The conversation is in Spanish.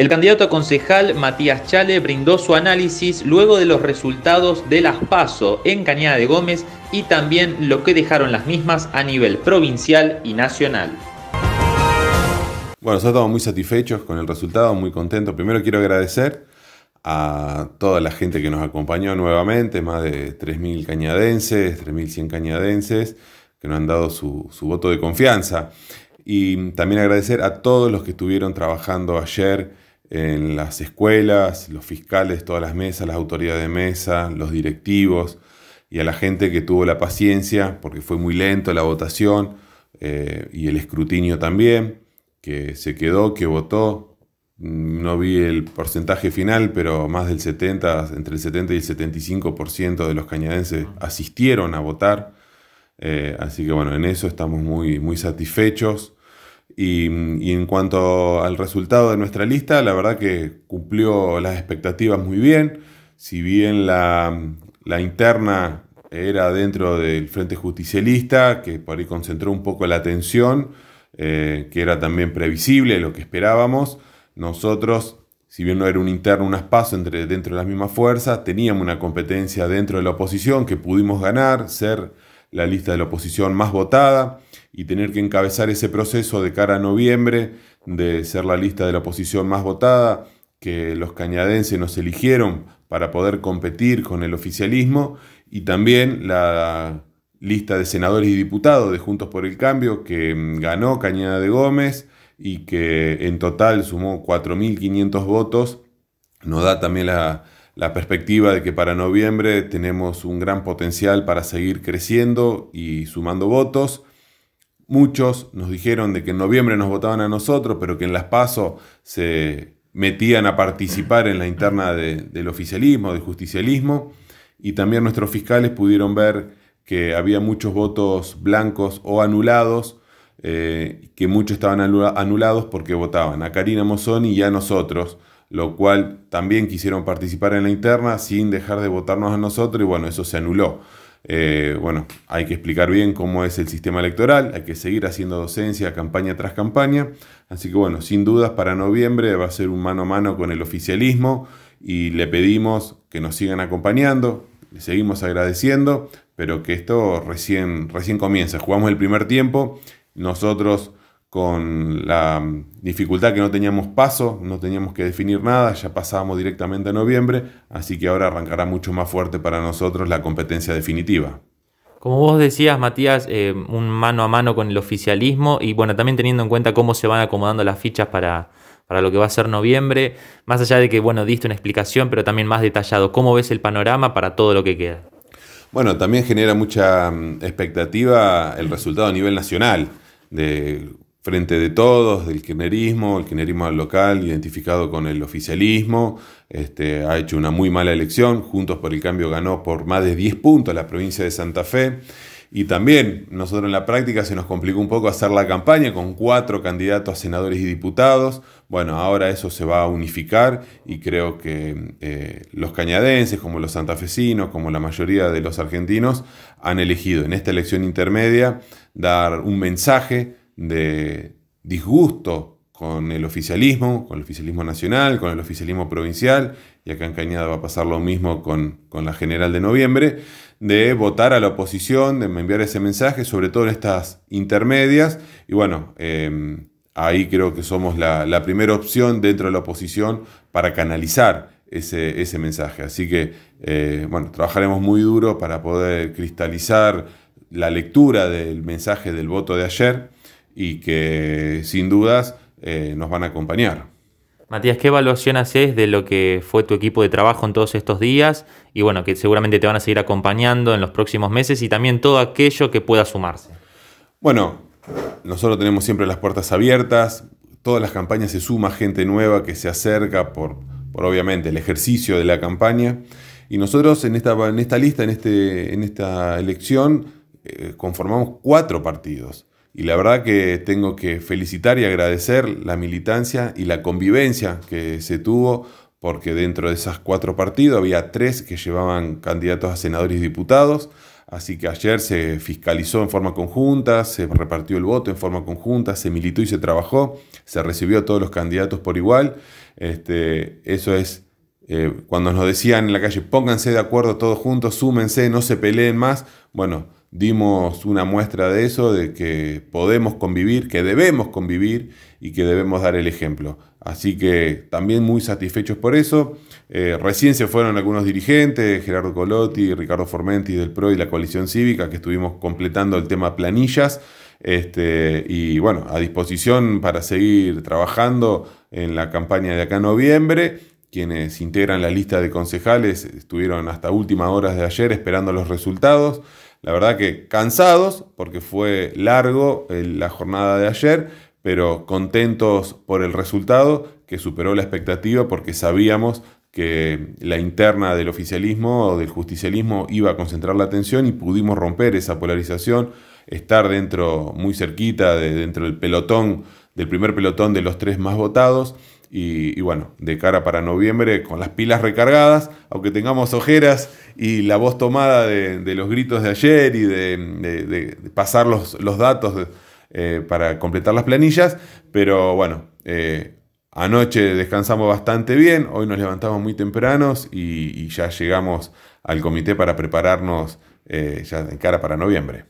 El candidato a concejal Matías Chale brindó su análisis luego de los resultados de las PASO en Cañada de Gómez y también lo que dejaron las mismas a nivel provincial y nacional. Bueno, nosotros estamos muy satisfechos con el resultado, muy contentos. Primero quiero agradecer a toda la gente que nos acompañó nuevamente, más de 3.000 cañadenses, 3.100 cañadenses, que nos han dado su, su, voto de confianza. Y también agradecer a todos los que estuvieron trabajando ayer en las escuelas, los fiscales, todas las mesas, las autoridades de mesa, los directivos y a la gente que tuvo la paciencia, porque fue muy lento la votación eh, y el escrutinio también, que se quedó, que votó. No vi el porcentaje final, pero más del 70, entre el 70 y el 75% de los cañadenses ah. asistieron a votar. Eh, así que bueno, en eso estamos muy, muy satisfechos. Y, en cuanto al resultado de nuestra lista, la verdad que cumplió las expectativas muy bien. Si bien la, interna era dentro del Frente Justicialista, que por ahí concentró un poco la atención, eh, que era también previsible lo que esperábamos, nosotros, si bien no era un interno, un espacio dentro de las mismas fuerzas, teníamos una competencia dentro de la oposición que pudimos ganar, ser la lista de la oposición más votada y tener que encabezar ese proceso de cara a noviembre de ser la lista de la oposición más votada, que los cañadenses nos eligieron para poder competir con el oficialismo y también la lista de senadores y diputados de Juntos por el Cambio que mm, ganó Cañada de Gómez y que en total sumó 4.500 votos, nos da también la, la perspectiva de que para noviembre tenemos un gran potencial para seguir creciendo y sumando votos. Muchos nos dijeron de que en noviembre nos votaban a nosotros, pero que en las PASO se metían a participar en la interna del oficialismo, del justicialismo, y también nuestros fiscales pudieron ver que había muchos votos blancos o anulados, eh, que muchos estaban anulados porque votaban a Karina Mozoni y a nosotros, lo cual también quisieron participar en la interna sin dejar de votarnos a nosotros y bueno, eso se anuló. Eh, bueno, hay que explicar bien cómo es el sistema electoral, hay que seguir haciendo docencia campaña tras campaña, así que bueno, sin dudas para noviembre va a ser un mano a mano con el oficialismo y le pedimos que nos sigan acompañando, le seguimos agradeciendo, pero que esto recién, recién comienza, jugamos el primer tiempo, nosotros con la dificultad que no teníamos paso, no teníamos que definir nada, ya pasábamos directamente a noviembre, así que ahora arrancará mucho más fuerte para nosotros la competencia definitiva. Como vos decías, Matías, eh, un mano a mano con el oficialismo y bueno, también teniendo en cuenta cómo se van acomodando las fichas para, para lo que va a ser noviembre, más allá de que, bueno, diste una explicación, pero también más detallado, ¿cómo ves el panorama para todo lo que queda? Bueno, también genera mucha mm, expectativa el resultado a nivel nacional de Frente de Todos, del kirchnerismo, el kirchnerismo local identificado con el oficialismo, este, ha hecho una muy mala elección, Juntos por el Cambio ganó por más de 10 puntos la provincia de Santa Fe, y también nosotros en la práctica se nos complicó un poco hacer la campaña con cuatro candidatos a senadores y diputados. Bueno, ahora eso se va a unificar y creo que eh, los cañadenses, como los santafesinos, como la mayoría de los argentinos, han elegido en esta elección intermedia dar un mensaje de disgusto con el oficialismo, con el oficialismo nacional, con el oficialismo provincial, y acá en Cañada va a pasar lo mismo con, la general de noviembre, de votar a la oposición, de enviar ese mensaje, sobre todo en estas intermedias, y bueno, em, ahí creo que somos la, primera opción dentro de la oposición para canalizar ese, mensaje. Así que, eh, bueno, trabajaremos muy duro para poder cristalizar la lectura del mensaje del voto de ayer y que sin dudas eh, nos van a acompañar. Matías, ¿qué evaluación haces de lo que fue tu equipo de trabajo en todos estos días? Y bueno, que seguramente te van a seguir acompañando en los próximos meses y también todo aquello que pueda sumarse. Bueno, nosotros tenemos siempre las puertas abiertas, todas las campañas se suma gente nueva que se acerca por, obviamente el ejercicio de la campaña. Y nosotros en esta, en esta lista, en, este, en esta elección, eh, conformamos cuatro partidos. Y la verdad que tengo que felicitar y agradecer la militancia y la convivencia que se tuvo, porque dentro de esas cuatro partidos había tres que llevaban candidatos a senadores y diputados. Así que ayer se fiscalizó en forma conjunta, se repartió el voto en forma conjunta, se militó y se trabajó, se recibió a todos los candidatos por igual. Este, eso es eh, cuando nos decían en la calle, pónganse de acuerdo todos juntos, súmense, no se peleen más. Bueno, dimos una muestra de eso, de que podemos convivir, que debemos convivir y que debemos dar el ejemplo. Así que también muy satisfechos por eso. Eh, recién se fueron algunos dirigentes, Gerardo Colotti, Ricardo Formenti del PRO y la coalición cívica, que estuvimos completando el tema planillas. Este, y bueno, a disposición para seguir trabajando en la campaña de acá en noviembre quienes integran la lista de concejales estuvieron hasta últimas horas de ayer esperando los resultados. La verdad que cansados, porque fue largo eh, la jornada de ayer, pero contentos por el resultado que superó la expectativa porque sabíamos que la interna del oficialismo o del justicialismo iba a concentrar la atención y pudimos romper esa polarización, estar dentro, muy cerquita, de, dentro del pelotón, del primer pelotón de los tres más votados y, bueno, de cara para noviembre, con las pilas recargadas, aunque tengamos ojeras y la voz tomada de, los gritos de ayer y de, pasar los, datos eh, para completar las planillas, pero bueno, eh, anoche descansamos bastante bien, hoy nos levantamos muy tempranos y, ya llegamos al comité para prepararnos eh, ya de cara para noviembre.